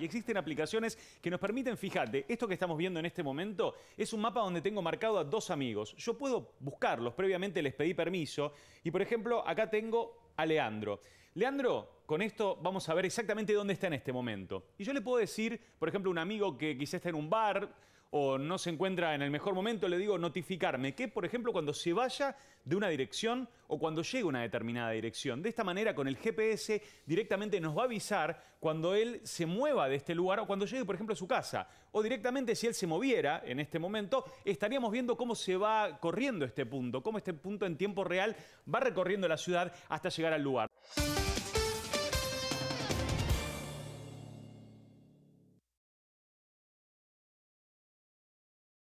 Y existen aplicaciones que nos permiten, fíjate, esto que estamos viendo en este momento es un mapa donde tengo marcado a dos amigos. Yo puedo buscarlos, previamente les pedí permiso. Y por ejemplo, acá tengo a Leandro. Leandro, con esto vamos a ver exactamente dónde está en este momento. Y yo le puedo decir, por ejemplo, a un amigo que quizá está en un bar o no se encuentra en el mejor momento, le digo notificarme, que por ejemplo cuando se vaya de una dirección o cuando llegue a una determinada dirección. De esta manera con el GPS directamente nos va a avisar cuando él se mueva de este lugar o cuando llegue por ejemplo a su casa. O directamente si él se moviera en este momento, estaríamos viendo cómo se va corriendo este punto, cómo este punto en tiempo real va recorriendo la ciudad hasta llegar al lugar.